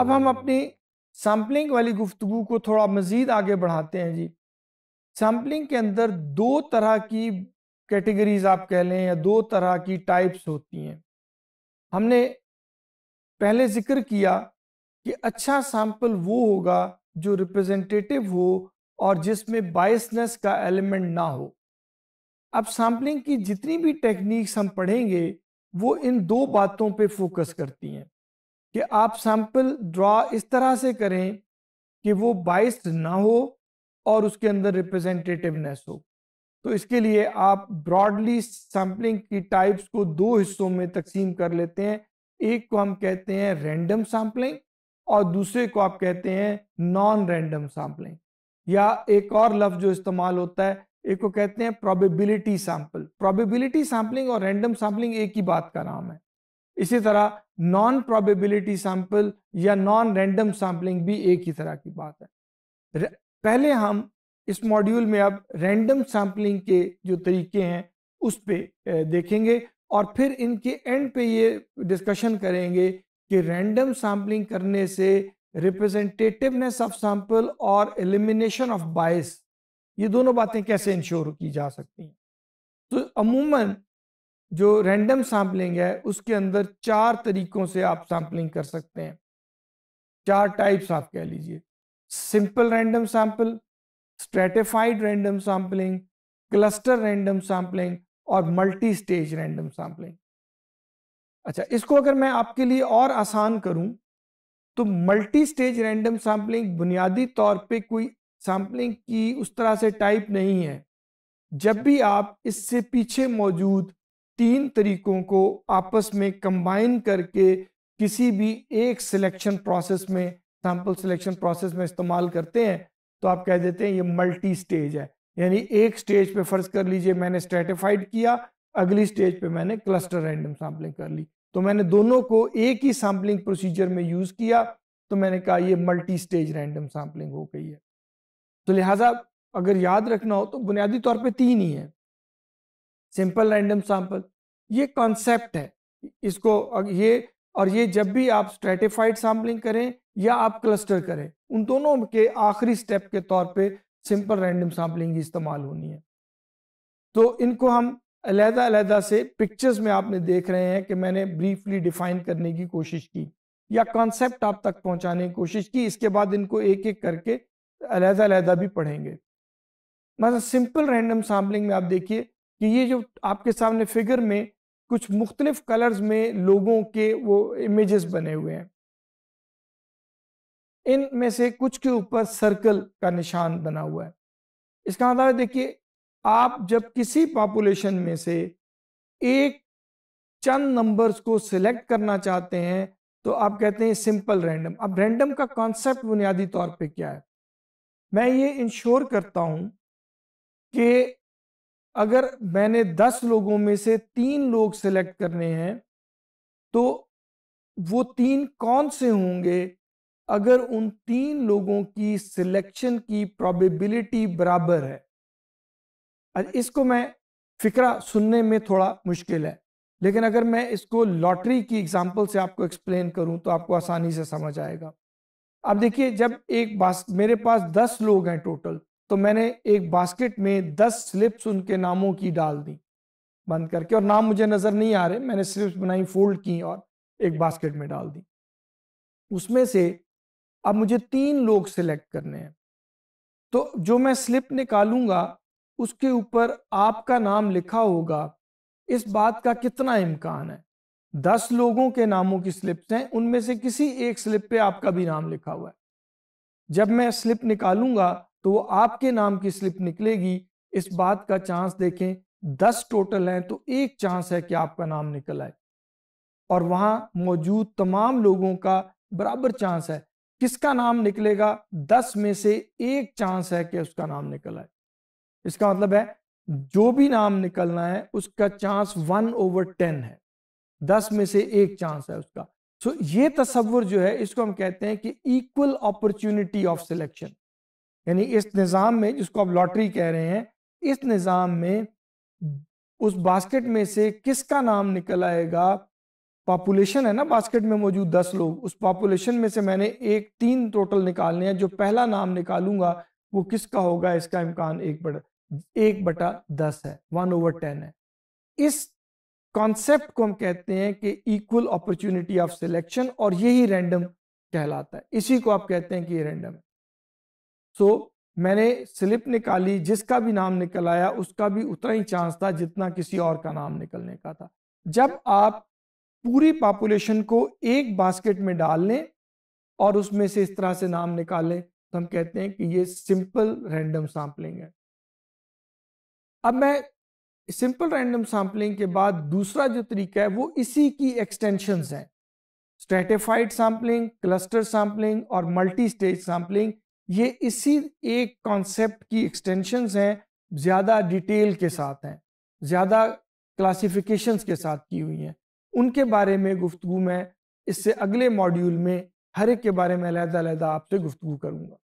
अब हम अपनी सैम्पलिंग वाली गुफ्तु को थोड़ा मज़ीद आगे बढ़ाते हैं जी सैम्पलिंग के अंदर दो तरह की कैटेगरीज आप कह लें या दो तरह की टाइप्स होती हैं हमने पहले जिक्र किया कि अच्छा सैम्पल वो होगा जो रिप्रेजेंटेटिव हो और जिसमें बाइसनेस का एलिमेंट ना हो अब सैम्पलिंग की जितनी भी टेक्निक्स हम पढ़ेंगे वो इन दो बातों पे फोकस करती हैं कि आप सैंपल ड्रॉ इस तरह से करें कि वो बाइस्ड ना हो और उसके अंदर रिप्रेजेंटेटिवनेस हो तो इसके लिए आप ब्रॉडली सैम्पलिंग की टाइप्स को दो हिस्सों में तकसीम कर लेते हैं एक को हम कहते हैं रैंडम सैम्पलिंग और दूसरे को आप कहते हैं नॉन रैंडम सैम्पलिंग या एक और लफ्ज जो इस्तेमाल होता है एक को कहते हैं प्रोबेबिलिटी सैम्पल प्रोबेबिलिटी सैम्पलिंग और रैंडम सैम्पलिंग एक ही बात का नाम है इसी तरह नॉन प्रोबेबिलिटी सैंपल या नॉन रैंडम सैम्पलिंग भी एक ही तरह की बात है पहले हम इस मॉड्यूल में अब रैंडम सैम्पलिंग के जो तरीके हैं उस पर देखेंगे और फिर इनके एंड पे ये डिस्कशन करेंगे कि रैंडम सैम्पलिंग करने से रिप्रेजेंटेटिवनेस ऑफ सैंपल और एलिमिनेशन ऑफ बायस ये दोनों बातें कैसे इंश्योर की जा सकती हैं तो अमूमन जो रैंडम सैम्पलिंग है उसके अंदर चार तरीकों से आप सैम्पलिंग कर सकते हैं चार टाइप्स आप कह लीजिए simple random sample stratified random sampling cluster random sampling और मल्टी स्टेज रैंडम सैम्पलिंग अच्छा इसको अगर मैं आपके लिए और आसान करूं तो मल्टी स्टेज रैंडम सैम्पलिंग बुनियादी तौर पे कोई सैम्पलिंग की उस तरह से टाइप नहीं है जब भी आप इससे पीछे मौजूद तीन तरीकों को आपस में कंबाइन करके किसी भी एक सिलेक्शन प्रोसेस में सैंपल सिलेक्शन प्रोसेस में इस्तेमाल करते हैं तो आप कह देते हैं ये मल्टी स्टेज है यानी एक स्टेज पे फर्ज कर लीजिए मैंने स्ट्रेटिफाइड किया अगली स्टेज पे मैंने क्लस्टर रैंडम सैम्पलिंग कर ली तो मैंने दोनों को एक ही सैम्पलिंग प्रोसीजर में यूज़ किया तो मैंने कहा ये मल्टी स्टेज रैंडम सैम्पलिंग हो गई है तो लिहाजा अगर याद रखना हो तो बुनियादी तौर पे तीन ही है सिंपल रैंडम सैंपल ये कॉन्सेप्ट है इसको ये और ये जब भी आप स्ट्रेटिफाइड सैम्पलिंग करें या आप क्लस्टर करें उन दोनों के आखिरी स्टेप के तौर पे सिंपल रैंडम सैम्पलिंग इस्तेमाल होनी है तो इनको हम अलहदा अलहदा से पिक्चर्स में आपने देख रहे हैं कि मैंने ब्रीफली डिफाइन करने की कोशिश की या कॉन्सेप्ट आप तक पहुंचाने की कोशिश की इसके बाद इनको एक एक करके अलहदा अलहदा भी पढ़ेंगे मतलब सिंपल रैंडम सैम्पलिंग में आप देखिए कि ये जो आपके सामने फिगर में कुछ मुख्तलिफ कलर्स में लोगों के वो इमेजेस बने हुए हैं इन में से कुछ के ऊपर सर्कल का निशान बना हुआ है इसका मतलब देखिए आप जब किसी पॉपुलेशन में से एक चंद नंबर्स को सिलेक्ट करना चाहते हैं तो आप कहते हैं सिंपल रैंडम अब रैंडम का कॉन्सेप्ट बुनियादी तौर पे क्या है मैं ये इंश्योर करता हूं कि अगर मैंने दस लोगों में से तीन लोग सिलेक्ट करने हैं तो वो तीन कौन से होंगे अगर उन तीन लोगों की सिलेक्शन की प्रोबेबिलिटी बराबर है इसको मैं फिक्रा सुनने में थोड़ा मुश्किल है लेकिन अगर मैं इसको लॉटरी की एग्जांपल से आपको एक्सप्लेन करूं तो आपको आसानी से समझ आएगा अब देखिए जब एक बास मेरे पास दस लोग हैं टोटल तो मैंने एक बास्केट में दस स्लिप्स उनके नामों की डाल दी बंद करके और नाम मुझे नज़र नहीं आ रहे मैंने स्लिप्स बनाई फोल्ड की और एक बास्केट में डाल दी उसमें से अब मुझे तीन लोग सिलेक्ट करने हैं तो जो मैं स्लिप निकालूंगा उसके ऊपर आपका नाम लिखा होगा इस बात का कितना इम्कान है दस लोगों के नामों की स्लिप्स हैं उनमें से किसी एक स्लिप पे आपका भी नाम लिखा हुआ है जब मैं स्लिप निकालूंगा तो वो आपके नाम की स्लिप निकलेगी इस बात का चांस देखें दस टोटल हैं तो एक चांस है कि आपका नाम निकल आए और वहां मौजूद तमाम लोगों का बराबर चांस है किसका नाम निकलेगा दस में से एक चांस है कि उसका नाम निकल आए इसका मतलब है जो भी नाम निकलना है उसका चांस वन ओवर टेन है दस में से एक चांस है उसका सो ये तस्वुर जो है इसको हम कहते हैं कि इक्वल अपॉर्चुनिटी ऑफ सिलेक्शन यानी इस निज़ाम में जिसको आप लॉटरी कह रहे हैं इस निज़ाम में उस बास्केट में से किसका नाम निकल आएगा पॉपुलेशन है ना बास्केट में मौजूद दस लोग उस पॉपुलेशन में से मैंने एक तीन टोटल निकालने हैं जो पहला नाम निकालूंगा वो किसका होगा इसका इम्कान एक बट एक बटा दस है वन ओवर टेन है इस कॉन्सेप्ट को हम कहते हैं कि इक्वल अपॉर्चुनिटी ऑफ सिलेक्शन और यही रैंडम कहलाता है इसी को आप कहते हैं कि ये रैंडम है सो मैंने स्लिप निकाली जिसका भी नाम निकल आया उसका भी उतना ही चांस था जितना किसी और का नाम निकलने का था जब आप पूरी पॉपुलेशन को एक बास्केट में डाल लें और उसमें से इस तरह से नाम निकालें तो हम कहते हैं कि ये सिंपल रैंडम सैंपलिंग है अब मैं सिंपल रैंडम सैंपलिंग के बाद दूसरा जो तरीका है वो इसी की एक्सटेंशन है स्ट्रेटिफाइड सैंपलिंग क्लस्टर सैम्पलिंग और मल्टी स्टेज सैम्पलिंग ये इसी एक कॉन्सेप्ट की एक्सटेंशंस हैं ज़्यादा डिटेल के साथ हैं ज़्यादा क्लासिफिकेशंस के साथ की हुई हैं उनके बारे में गुफ्तु मैं इससे अगले मॉड्यूल में हर एक के बारे में अलहदा अलहदा आपसे गुफ्तु करूँगा